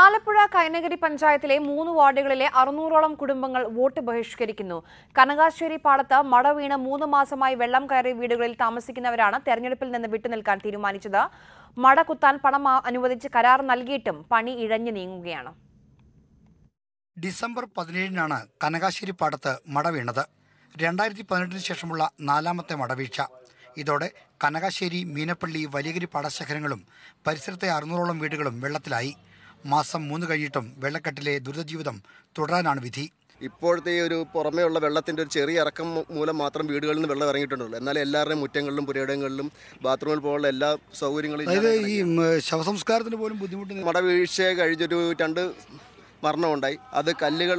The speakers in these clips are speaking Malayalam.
ആലപ്പുഴ കൈനഗിരി പഞ്ചായത്തിലെ മൂന്ന് വാർഡുകളിലെ അറുന്നൂറോളം കുടുംബങ്ങൾ വോട്ട് ബഹിഷ്കരിക്കുന്നു കനകാശ്ശേരി പാടത്ത് മട വീണ് മൂന്ന് മാസമായി വെള്ളം കയറി വീടുകളിൽ താമസിക്കുന്നവരാണ് തെരഞ്ഞെടുപ്പിൽ നിന്ന് വിട്ടുനിൽക്കാൻ തീരുമാനിച്ചത് മട കുത്താൻ പണം അനുവദിച്ച് കരാർ നൽകിയിട്ടും പണി ഇഴഞ്ഞു നീങ്ങുകയാണ് ഡിസംബർ പതിനേഴിനാണ് കനകാശ്ശേരി പാടത്ത് മട വീണത് രണ്ടായിരത്തി പതിനെട്ടിന് ശേഷമുള്ള നാലാമത്തെ മടവീഴ്ച ഇതോടെ കനകാശ്ശേരി മീനപ്പള്ളി വലിയഗിരി പാടശേഖരങ്ങളും പരിസരത്തെ അറുന്നൂറോളം വീടുകളും വെള്ളത്തിലായി മാസം മൂന്ന് കഴിഞ്ഞിട്ടും വെള്ളക്കെട്ടിലെ ദുരിതജീവിതം തുടരാനാണ് വിധി ഇപ്പോഴത്തെ ഒരു ഒരു ഉള്ള വെള്ളത്തിന്റെ ഒരു ചെറിയ ഇറക്കം മൂലം മാത്രം വീടുകളിൽ നിന്ന് വെള്ളം ഇറങ്ങിയിട്ടുണ്ടല്ലോ എന്നാൽ എല്ലാവരുടെയും മുറ്റങ്ങളിലും പുരയിടങ്ങളിലും ബാത്റൂമിൽ പോലുള്ള എല്ലാ സൗകര്യങ്ങളും അതായത് ഈ ശവസംസ്കാരത്തിന് പോലും ബുദ്ധിമുട്ട് മടവീഴ്ച കഴിഞ്ഞൊരു രണ്ട് മരണമുണ്ടായി അത് കല്ലുകൾ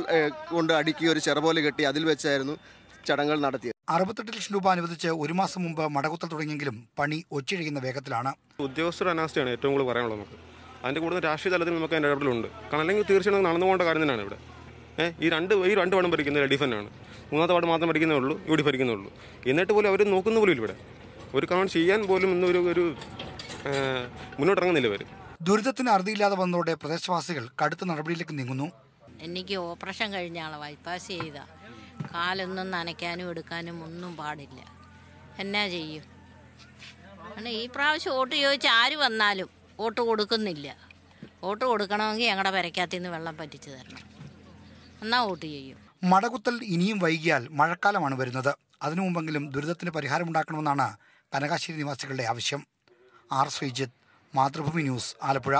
കൊണ്ട് അടുക്കി ഒരു ചെറു പോലെ കെട്ടി അതിൽ വെച്ചായിരുന്നു ചടങ്ങുകൾ നടത്തിയത് അറുപത്തെട്ട് ലക്ഷം രൂപ അനുവദിച്ച് ഒരു മാസം മുമ്പ് മടകുത്തൽ തുടങ്ങിയെങ്കിലും പണി ഒച്ചിഴിയുന്ന വേഗത്തിലാണ് ഉദ്യോഗസ്ഥരുടെ അനാസ്ഥയാണ് ഏറ്റവും കൂടുതൽ പറയാനുള്ളത് നമുക്ക് അതിൻ്റെ കൂടുതൽ രാഷ്ട്രീയ തലത്തിൽ നമുക്ക് അതിൻ്റെ ഇടപെടലുണ്ട് കാരണം അല്ലെങ്കിൽ തീർച്ചയായും നടന്നു പോകേണ്ട കാര്യം തന്നെയാണ് ഇവിടെ ഈ രണ്ട് ഈ രണ്ട് പാടും ഭരിക്കുന്നത് ഡിഫൻ ആണ് മൂന്നാമത്തെ പാട് മാത്രം ഭരിക്കുന്നേ ഉള്ളൂ ഇവിടെ ഡി ഭരിക്കുന്നേ ഉള്ളൂ എന്നിട്ട് പോലും അവർ നോക്കുന്ന പോലും ഇവിടെ ഒരു കാരണം ചെയ്യാൻ പോലും ഇന്നൊരു ഒരു മുന്നോട്ടിറങ്ങുന്നില്ല ഇവർ ദുരിതത്തിന് അറുതിയില്ലാതെ വന്നതോടെ പ്രദേശവാസികൾ കടുത്ത നടപടിയിലേക്ക് നീങ്ങുന്നു എനിക്ക് ഓപ്പറേഷൻ കഴിഞ്ഞ ആളെ ബൈപ്പാസ് ചെയ്ത കാലൊന്നും നനയ്ക്കാനും എടുക്കാനും ഒന്നും പാടില്ല എന്നാ ചെയ്യും ഈ പ്രാവശ്യം വോട്ട് ചോദിച്ച് ആര് വന്നാലും വോട്ട് കൊടുക്കുന്നില്ല വോട്ട് കൊടുക്കണമെങ്കിൽ ഞങ്ങളുടെ പെരയ്ക്കകത്തു നിന്ന് വെള്ളം പറ്റിച്ചു തരണം എന്നാൽ വോട്ട് ചെയ്യും മടകുത്തൽ ഇനിയും വൈകിയാൽ മഴക്കാലമാണ് വരുന്നത് അതിനു മുമ്പെങ്കിലും ദുരിതത്തിന് ഉണ്ടാക്കണമെന്നാണ് കനകാശ്ശേരി നിവാസികളുടെ ആവശ്യം ആർ ശ്രീജിത്ത് മാതൃഭൂമി ന്യൂസ് ആലപ്പുഴ